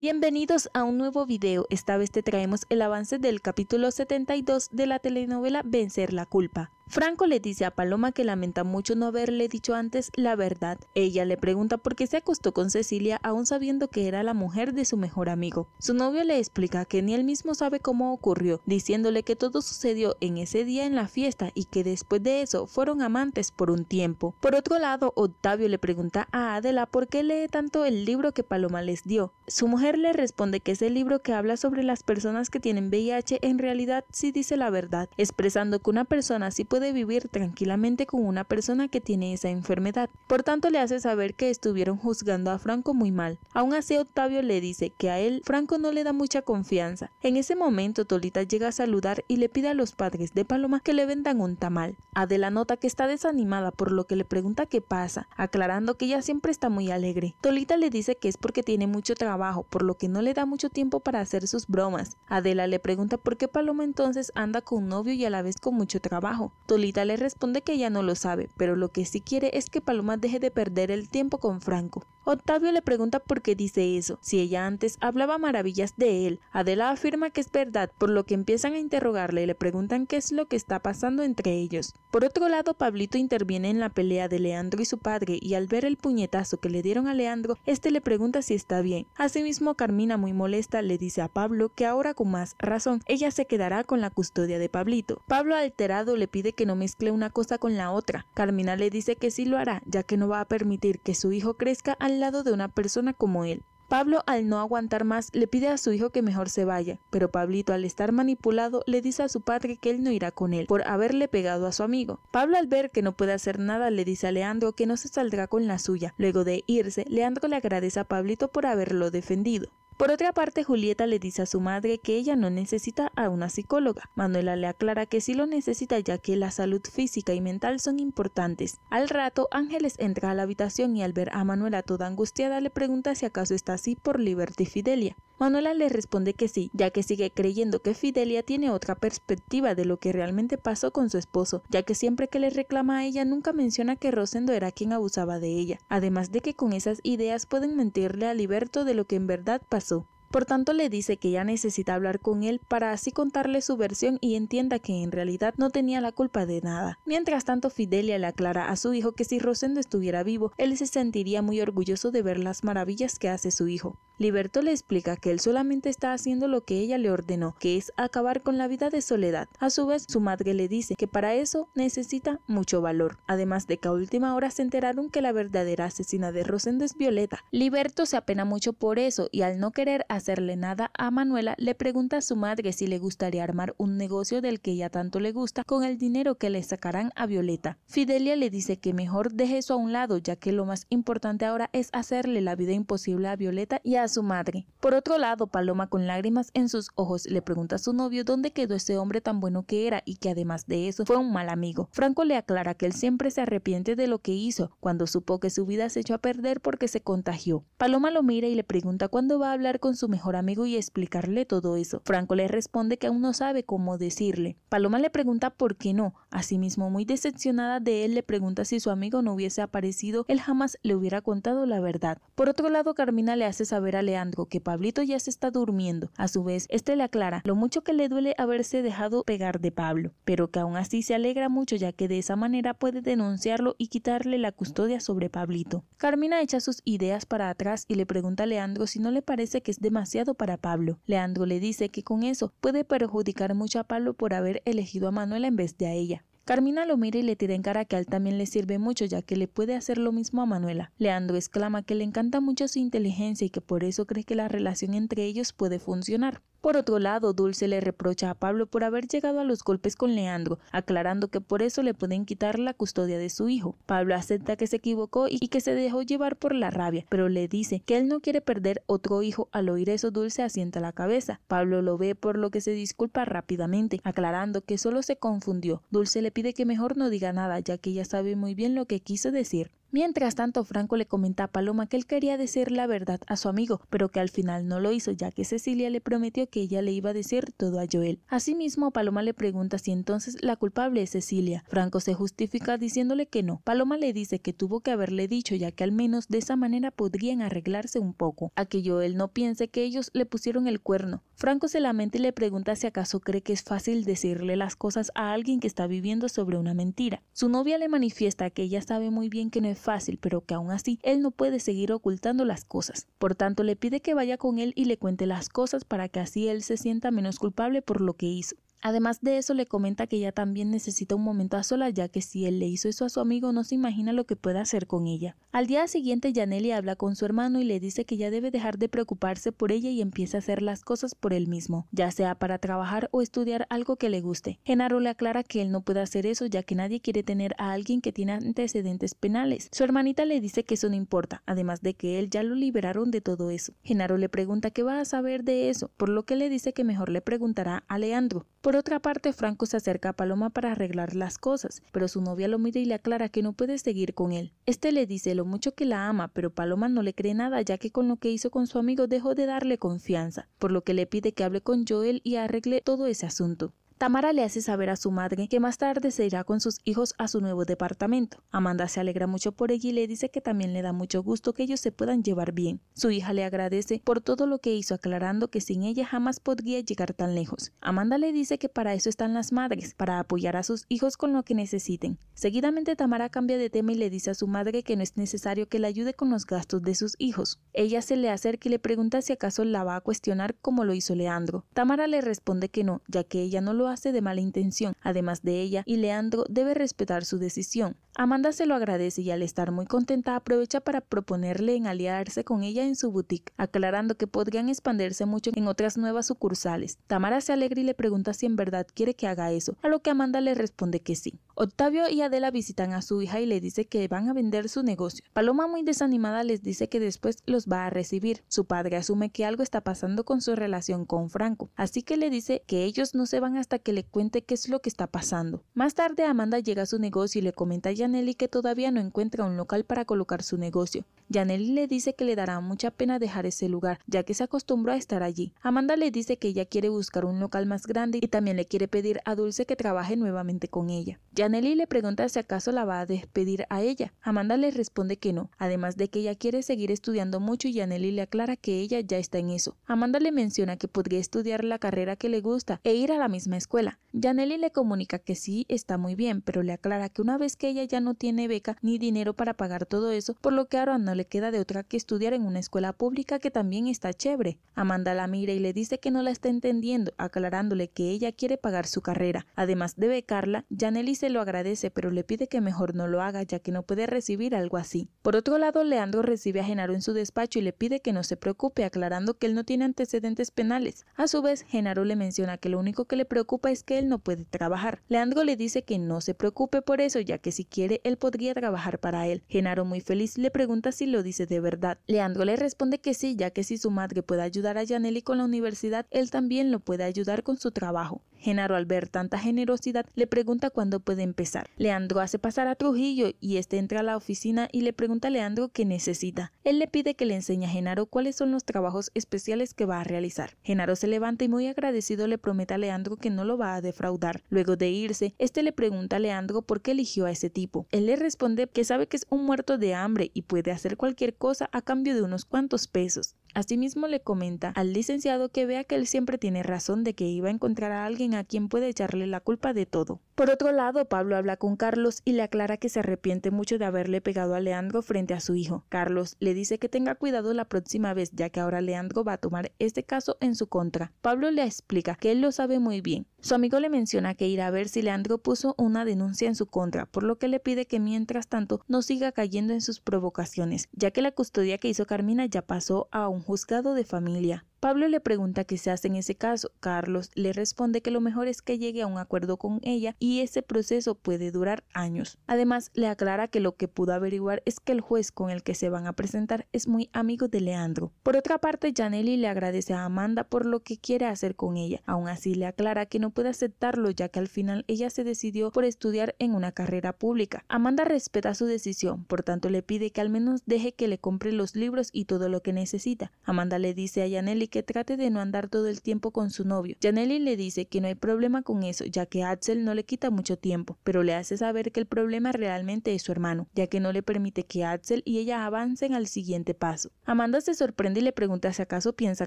Bienvenidos a un nuevo video, esta vez te traemos el avance del capítulo 72 de la telenovela Vencer la culpa. Franco le dice a Paloma que lamenta mucho no haberle dicho antes la verdad. Ella le pregunta por qué se acostó con Cecilia aún sabiendo que era la mujer de su mejor amigo. Su novio le explica que ni él mismo sabe cómo ocurrió, diciéndole que todo sucedió en ese día en la fiesta y que después de eso fueron amantes por un tiempo. Por otro lado, Octavio le pregunta a Adela por qué lee tanto el libro que Paloma les dio. Su mujer le responde que ese libro que habla sobre las personas que tienen VIH en realidad sí dice la verdad, expresando que una persona sí puede de vivir tranquilamente con una persona que tiene esa enfermedad. Por tanto, le hace saber que estuvieron juzgando a Franco muy mal. Aún así, Octavio le dice que a él Franco no le da mucha confianza. En ese momento, Tolita llega a saludar y le pide a los padres de Paloma que le vendan un tamal. Adela nota que está desanimada por lo que le pregunta qué pasa, aclarando que ella siempre está muy alegre. Tolita le dice que es porque tiene mucho trabajo, por lo que no le da mucho tiempo para hacer sus bromas. Adela le pregunta por qué Paloma entonces anda con un novio y a la vez con mucho trabajo. Tolita le responde que ella no lo sabe, pero lo que sí quiere es que Paloma deje de perder el tiempo con Franco. Octavio le pregunta por qué dice eso, si ella antes hablaba maravillas de él. Adela afirma que es verdad, por lo que empiezan a interrogarle y le preguntan qué es lo que está pasando entre ellos. Por otro lado, Pablito interviene en la pelea de Leandro y su padre y al ver el puñetazo que le dieron a Leandro, este le pregunta si está bien. Asimismo, Carmina muy molesta le dice a Pablo que ahora con más razón ella se quedará con la custodia de Pablito. Pablo alterado le pide que no mezcle una cosa con la otra. Carmina le dice que sí lo hará, ya que no va a permitir que su hijo crezca al lado de una persona como él. Pablo, al no aguantar más, le pide a su hijo que mejor se vaya, pero Pablito, al estar manipulado, le dice a su padre que él no irá con él, por haberle pegado a su amigo. Pablo, al ver que no puede hacer nada, le dice a Leandro que no se saldrá con la suya. Luego de irse, Leandro le agradece a Pablito por haberlo defendido. Por otra parte, Julieta le dice a su madre que ella no necesita a una psicóloga. Manuela le aclara que sí lo necesita ya que la salud física y mental son importantes. Al rato, Ángeles entra a la habitación y al ver a Manuela toda angustiada le pregunta si acaso está así por Liberty Fidelia. Manuela le responde que sí, ya que sigue creyendo que Fidelia tiene otra perspectiva de lo que realmente pasó con su esposo, ya que siempre que le reclama a ella nunca menciona que Rosendo era quien abusaba de ella, además de que con esas ideas pueden mentirle a Liberto de lo que en verdad pasó. Por tanto, le dice que ya necesita hablar con él para así contarle su versión y entienda que en realidad no tenía la culpa de nada. Mientras tanto, Fidelia le aclara a su hijo que si Rosendo estuviera vivo, él se sentiría muy orgulloso de ver las maravillas que hace su hijo. Liberto le explica que él solamente está haciendo lo que ella le ordenó, que es acabar con la vida de Soledad. A su vez, su madre le dice que para eso necesita mucho valor, además de que a última hora se enteraron que la verdadera asesina de Rosendo es Violeta. Liberto se apena mucho por eso y al no querer hacerle nada a Manuela, le pregunta a su madre si le gustaría armar un negocio del que ella tanto le gusta con el dinero que le sacarán a Violeta. Fidelia le dice que mejor deje eso a un lado, ya que lo más importante ahora es hacerle la vida imposible a Violeta y a su madre. Por otro lado, Paloma con lágrimas en sus ojos le pregunta a su novio dónde quedó ese hombre tan bueno que era y que además de eso fue un mal amigo. Franco le aclara que él siempre se arrepiente de lo que hizo cuando supo que su vida se echó a perder porque se contagió. Paloma lo mira y le pregunta cuándo va a hablar con su mejor amigo y explicarle todo eso. Franco le responde que aún no sabe cómo decirle. Paloma le pregunta por qué no. Asimismo, muy decepcionada de él, le pregunta si su amigo no hubiese aparecido, él jamás le hubiera contado la verdad. Por otro lado, Carmina le hace saber a Leandro que Pablito ya se está durmiendo. A su vez, este le aclara lo mucho que le duele haberse dejado pegar de Pablo, pero que aún así se alegra mucho ya que de esa manera puede denunciarlo y quitarle la custodia sobre Pablito. Carmina echa sus ideas para atrás y le pregunta a Leandro si no le parece que es demasiado para Pablo. Leandro le dice que con eso puede perjudicar mucho a Pablo por haber elegido a Manuela en vez de a ella. Carmina lo mira y le tira en cara que a él también le sirve mucho ya que le puede hacer lo mismo a Manuela. Leandro exclama que le encanta mucho su inteligencia y que por eso cree que la relación entre ellos puede funcionar. Por otro lado, Dulce le reprocha a Pablo por haber llegado a los golpes con Leandro, aclarando que por eso le pueden quitar la custodia de su hijo. Pablo acepta que se equivocó y que se dejó llevar por la rabia, pero le dice que él no quiere perder otro hijo. Al oír eso, Dulce asienta la cabeza. Pablo lo ve por lo que se disculpa rápidamente, aclarando que solo se confundió. Dulce le pide que mejor no diga nada, ya que ella sabe muy bien lo que quiso decir. Mientras tanto, Franco le comenta a Paloma que él quería decir la verdad a su amigo, pero que al final no lo hizo, ya que Cecilia le prometió que ella le iba a decir todo a Joel. Asimismo, Paloma le pregunta si entonces la culpable es Cecilia. Franco se justifica diciéndole que no. Paloma le dice que tuvo que haberle dicho, ya que al menos de esa manera podrían arreglarse un poco, a que Joel no piense que ellos le pusieron el cuerno. Franco se lamenta y le pregunta si acaso cree que es fácil decirle las cosas a alguien que está viviendo sobre una mentira. Su novia le manifiesta que ella sabe muy bien que no es fácil, pero que aún así él no puede seguir ocultando las cosas. Por tanto, le pide que vaya con él y le cuente las cosas para que así él se sienta menos culpable por lo que hizo. Además de eso, le comenta que ella también necesita un momento a sola ya que si él le hizo eso a su amigo, no se imagina lo que puede hacer con ella. Al día siguiente, Janelli habla con su hermano y le dice que ya debe dejar de preocuparse por ella y empieza a hacer las cosas por él mismo, ya sea para trabajar o estudiar algo que le guste. Genaro le aclara que él no puede hacer eso, ya que nadie quiere tener a alguien que tiene antecedentes penales. Su hermanita le dice que eso no importa, además de que él ya lo liberaron de todo eso. Genaro le pregunta qué va a saber de eso, por lo que le dice que mejor le preguntará a Leandro. Por otra parte, Franco se acerca a Paloma para arreglar las cosas, pero su novia lo mira y le aclara que no puede seguir con él. Este le dice lo mucho que la ama, pero Paloma no le cree nada ya que con lo que hizo con su amigo dejó de darle confianza, por lo que le pide que hable con Joel y arregle todo ese asunto. Tamara le hace saber a su madre que más tarde se irá con sus hijos a su nuevo departamento. Amanda se alegra mucho por ella y le dice que también le da mucho gusto que ellos se puedan llevar bien. Su hija le agradece por todo lo que hizo aclarando que sin ella jamás podría llegar tan lejos. Amanda le dice que para eso están las madres, para apoyar a sus hijos con lo que necesiten. Seguidamente Tamara cambia de tema y le dice a su madre que no es necesario que la ayude con los gastos de sus hijos. Ella se le acerca y le pregunta si acaso la va a cuestionar como lo hizo Leandro. Tamara le responde que no, ya que ella no lo hace de mala intención. Además de ella, y Leandro debe respetar su decisión. Amanda se lo agradece y al estar muy contenta aprovecha para proponerle en aliarse con ella en su boutique, aclarando que podrían expandirse mucho en otras nuevas sucursales. Tamara se alegra y le pregunta si en verdad quiere que haga eso, a lo que Amanda le responde que sí. Octavio y Adela visitan a su hija y le dice que van a vender su negocio. Paloma muy desanimada les dice que después los va a recibir. Su padre asume que algo está pasando con su relación con Franco, así que le dice que ellos no se van hasta que le cuente qué es lo que está pasando. Más tarde Amanda llega a su negocio y le comenta a Yaneli que todavía no encuentra un local para colocar su negocio. Yaneli le dice que le dará mucha pena dejar ese lugar, ya que se acostumbró a estar allí. Amanda le dice que ella quiere buscar un local más grande y también le quiere pedir a Dulce que trabaje nuevamente con ella. Yanelli le pregunta si acaso la va a despedir a ella. Amanda le responde que no, además de que ella quiere seguir estudiando mucho y Nelly le aclara que ella ya está en eso. Amanda le menciona que podría estudiar la carrera que le gusta e ir a la misma escuela. Janelli le comunica que sí, está muy bien, pero le aclara que una vez que ella ya no tiene beca ni dinero para pagar todo eso, por lo que ahora no le queda de otra que estudiar en una escuela pública que también está chévere. Amanda la mira y le dice que no la está entendiendo, aclarándole que ella quiere pagar su carrera. Además de becarla, Janelli se lo agradece, pero le pide que mejor no lo haga, ya que no puede recibir algo así. Por otro lado, Leandro recibe a Genaro en su despacho y le pide que no se preocupe, aclarando que él no tiene antecedentes penales. A su vez, Genaro le menciona que lo único que le preocupa es que él no puede trabajar. Leandro le dice que no se preocupe por eso, ya que si quiere, él podría trabajar para él. Genaro, muy feliz, le pregunta si lo dice de verdad. Leandro le responde que sí, ya que si su madre puede ayudar a Janelli con la universidad, él también lo puede ayudar con su trabajo. Genaro al ver tanta generosidad le pregunta cuándo puede empezar. Leandro hace pasar a Trujillo y este entra a la oficina y le pregunta a Leandro qué necesita. Él le pide que le enseñe a Genaro cuáles son los trabajos especiales que va a realizar. Genaro se levanta y muy agradecido le promete a Leandro que no lo va a defraudar. Luego de irse, este le pregunta a Leandro por qué eligió a ese tipo. Él le responde que sabe que es un muerto de hambre y puede hacer cualquier cosa a cambio de unos cuantos pesos. Asimismo le comenta al licenciado que vea que él siempre tiene razón de que iba a encontrar a alguien a quien puede echarle la culpa de todo. Por otro lado, Pablo habla con Carlos y le aclara que se arrepiente mucho de haberle pegado a Leandro frente a su hijo. Carlos le dice que tenga cuidado la próxima vez, ya que ahora Leandro va a tomar este caso en su contra. Pablo le explica que él lo sabe muy bien. Su amigo le menciona que irá a ver si Leandro puso una denuncia en su contra, por lo que le pide que mientras tanto no siga cayendo en sus provocaciones, ya que la custodia que hizo Carmina ya pasó a juzgado de familia Pablo le pregunta qué se hace en ese caso. Carlos le responde que lo mejor es que llegue a un acuerdo con ella y ese proceso puede durar años. Además, le aclara que lo que pudo averiguar es que el juez con el que se van a presentar es muy amigo de Leandro. Por otra parte, Janelli le agradece a Amanda por lo que quiere hacer con ella. Aún así, le aclara que no puede aceptarlo ya que al final ella se decidió por estudiar en una carrera pública. Amanda respeta su decisión, por tanto le pide que al menos deje que le compre los libros y todo lo que necesita. Amanda le dice a Janelli que trate de no andar todo el tiempo con su novio. Janelli le dice que no hay problema con eso, ya que Axel no le quita mucho tiempo, pero le hace saber que el problema realmente es su hermano, ya que no le permite que Axel y ella avancen al siguiente paso. Amanda se sorprende y le pregunta si acaso piensa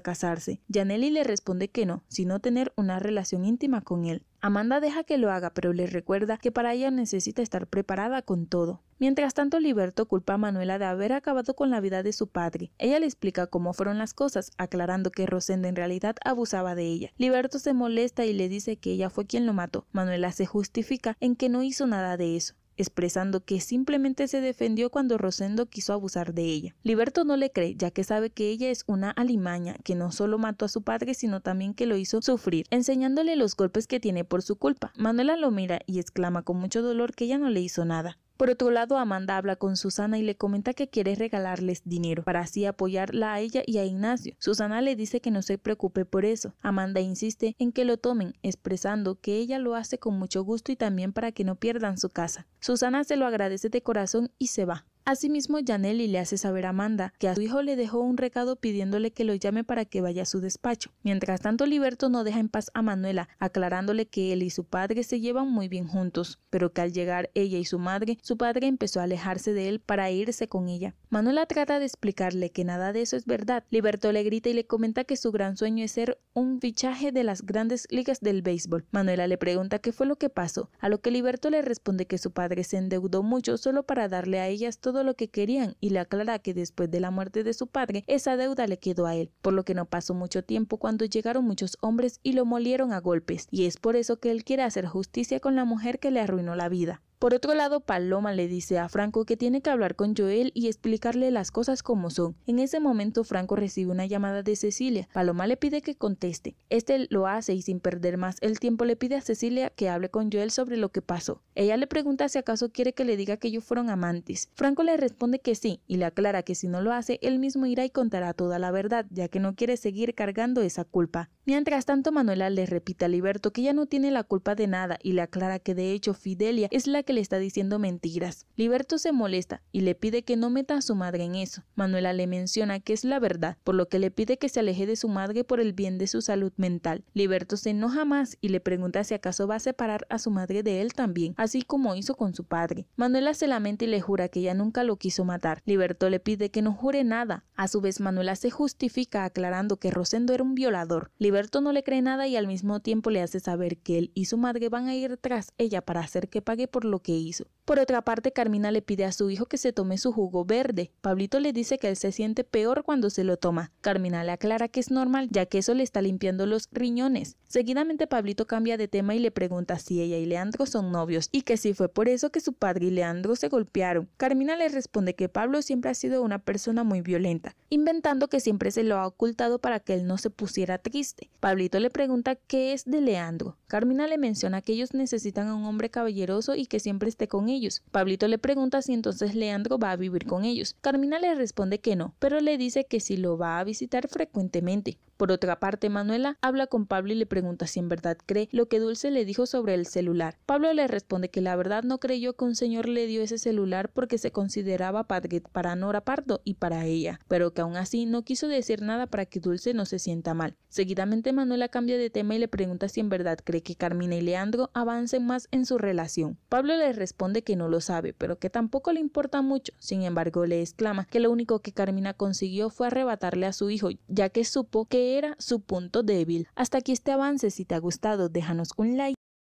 casarse. Janelli le responde que no, sino tener una relación íntima con él. Amanda deja que lo haga, pero le recuerda que para ella necesita estar preparada con todo. Mientras tanto, Liberto culpa a Manuela de haber acabado con la vida de su padre. Ella le explica cómo fueron las cosas, aclarando que Rosenda en realidad abusaba de ella. Liberto se molesta y le dice que ella fue quien lo mató. Manuela se justifica en que no hizo nada de eso expresando que simplemente se defendió cuando Rosendo quiso abusar de ella. Liberto no le cree, ya que sabe que ella es una alimaña, que no solo mató a su padre, sino también que lo hizo sufrir, enseñándole los golpes que tiene por su culpa. Manuela lo mira y exclama con mucho dolor que ella no le hizo nada. Por otro lado, Amanda habla con Susana y le comenta que quiere regalarles dinero para así apoyarla a ella y a Ignacio. Susana le dice que no se preocupe por eso. Amanda insiste en que lo tomen, expresando que ella lo hace con mucho gusto y también para que no pierdan su casa. Susana se lo agradece de corazón y se va. Asimismo, Janelli le hace saber a Amanda que a su hijo le dejó un recado pidiéndole que lo llame para que vaya a su despacho. Mientras tanto, Liberto no deja en paz a Manuela, aclarándole que él y su padre se llevan muy bien juntos, pero que al llegar ella y su madre, su padre empezó a alejarse de él para irse con ella. Manuela trata de explicarle que nada de eso es verdad. Liberto le grita y le comenta que su gran sueño es ser un fichaje de las grandes ligas del béisbol. Manuela le pregunta qué fue lo que pasó, a lo que Liberto le responde que su padre se endeudó mucho solo para darle a ellas todo todo lo que querían y le aclara que después de la muerte de su padre esa deuda le quedó a él, por lo que no pasó mucho tiempo cuando llegaron muchos hombres y lo molieron a golpes, y es por eso que él quiere hacer justicia con la mujer que le arruinó la vida. Por otro lado, Paloma le dice a Franco que tiene que hablar con Joel y explicarle las cosas como son. En ese momento, Franco recibe una llamada de Cecilia. Paloma le pide que conteste. Este lo hace y sin perder más el tiempo le pide a Cecilia que hable con Joel sobre lo que pasó. Ella le pregunta si acaso quiere que le diga que ellos fueron amantes. Franco le responde que sí y le aclara que si no lo hace, él mismo irá y contará toda la verdad, ya que no quiere seguir cargando esa culpa. Mientras tanto, Manuela le repite a Liberto que ya no tiene la culpa de nada y le aclara que de hecho Fidelia es la que le está diciendo mentiras. Liberto se molesta y le pide que no meta a su madre en eso. Manuela le menciona que es la verdad, por lo que le pide que se aleje de su madre por el bien de su salud mental. Liberto se enoja más y le pregunta si acaso va a separar a su madre de él también, así como hizo con su padre. Manuela se lamenta y le jura que ella nunca lo quiso matar. Liberto le pide que no jure nada. A su vez, Manuela se justifica aclarando que Rosendo era un violador. Liberto no le cree nada y al mismo tiempo le hace saber que él y su madre van a ir tras ella para hacer que pague por lo que hizo. Por otra parte, Carmina le pide a su hijo que se tome su jugo verde. Pablito le dice que él se siente peor cuando se lo toma. Carmina le aclara que es normal, ya que eso le está limpiando los riñones. Seguidamente, Pablito cambia de tema y le pregunta si ella y Leandro son novios y que si fue por eso que su padre y Leandro se golpearon. Carmina le responde que Pablo siempre ha sido una persona muy violenta, inventando que siempre se lo ha ocultado para que él no se pusiera triste. Pablito le pregunta qué es de Leandro. Carmina le menciona que ellos necesitan a un hombre caballeroso y que siempre esté con ellos. Pablito le pregunta si entonces Leandro va a vivir con ellos. Carmina le responde que no, pero le dice que si lo va a visitar frecuentemente. Por otra parte, Manuela habla con Pablo y le pregunta si en verdad cree lo que Dulce le dijo sobre el celular. Pablo le responde que la verdad no creyó que un señor le dio ese celular porque se consideraba padre para Nora Pardo y para ella, pero que aún así no quiso decir nada para que Dulce no se sienta mal. Seguidamente Manuela cambia de tema y le pregunta si en verdad cree que Carmina y Leandro avancen más en su relación. Pablo le responde que no lo sabe, pero que tampoco le importa mucho. Sin embargo, le exclama que lo único que Carmina consiguió fue arrebatarle a su hijo, ya que supo que era su punto débil. Hasta aquí este avance, si te ha gustado déjanos un like